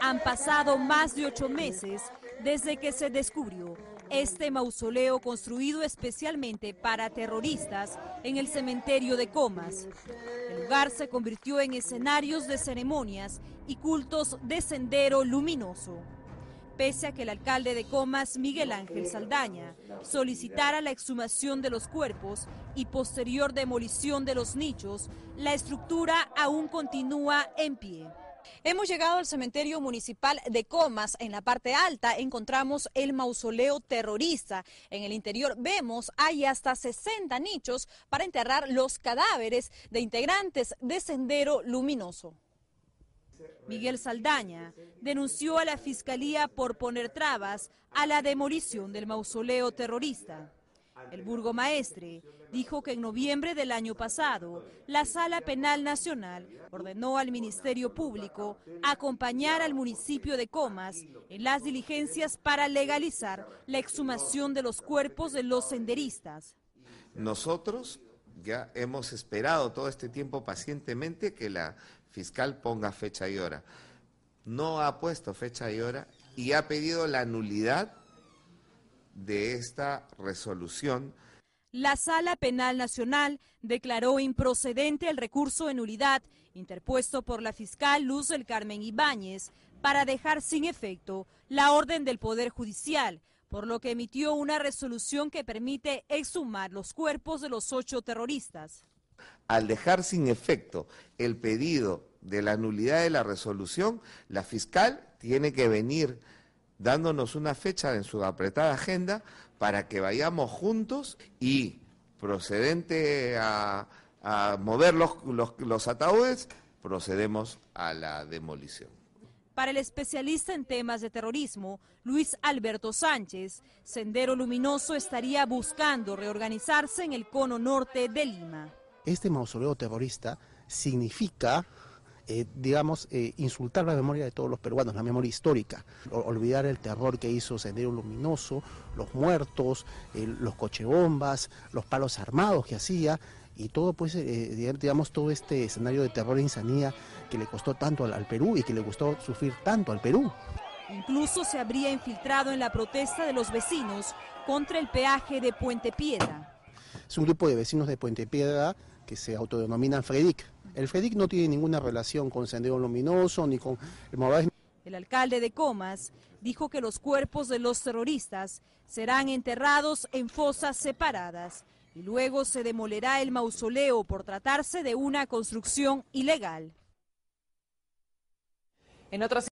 Han pasado más de ocho meses desde que se descubrió este mausoleo construido especialmente para terroristas en el cementerio de Comas. El lugar se convirtió en escenarios de ceremonias y cultos de sendero luminoso pese a que el alcalde de Comas, Miguel Ángel Saldaña, solicitara la exhumación de los cuerpos y posterior demolición de los nichos, la estructura aún continúa en pie. Hemos llegado al cementerio municipal de Comas. En la parte alta encontramos el mausoleo terrorista. En el interior vemos hay hasta 60 nichos para enterrar los cadáveres de integrantes de Sendero Luminoso. Miguel Saldaña denunció a la Fiscalía por poner trabas a la demolición del mausoleo terrorista. El burgomaestre dijo que en noviembre del año pasado, la Sala Penal Nacional ordenó al Ministerio Público acompañar al municipio de Comas en las diligencias para legalizar la exhumación de los cuerpos de los senderistas. Nosotros ya hemos esperado todo este tiempo pacientemente que la fiscal ponga fecha y hora. No ha puesto fecha y hora y ha pedido la nulidad de esta resolución. La Sala Penal Nacional declaró improcedente el recurso de nulidad interpuesto por la fiscal Luz del Carmen Ibáñez para dejar sin efecto la orden del Poder Judicial por lo que emitió una resolución que permite exhumar los cuerpos de los ocho terroristas. Al dejar sin efecto el pedido de la nulidad de la resolución, la fiscal tiene que venir dándonos una fecha en su apretada agenda para que vayamos juntos y procedente a, mover los ataúdes, procedemos a la demolición. Para el especialista en temas de terrorismo, Luis Alberto Sánchez, Sendero Luminoso estaría buscando reorganizarse en el cono norte de Lima. Este mausoleo terrorista significa eh, digamos, eh, insultar la memoria de todos los peruanos, la memoria histórica, olvidar el terror que hizo Sendero Luminoso, los muertos, eh, los cochebombas, los palos armados que hacía, y todo, pues, digamos, todo este escenario de terror e insanía que le costó tanto al, Perú y que le gustó sufrir tanto al Perú. Incluso se habría infiltrado en la protesta de los vecinos contra el peaje de Puente Piedra. Es un grupo de vecinos de Puente Piedra que se autodenominan FREDIC, el FEDIC no tiene ninguna relación con Sendero Luminoso ni con el Morales. El alcalde de Comas dijo que los cuerpos de los terroristas serán enterrados en fosas separadas y luego se demolerá el mausoleo por tratarse de una construcción ilegal. En otras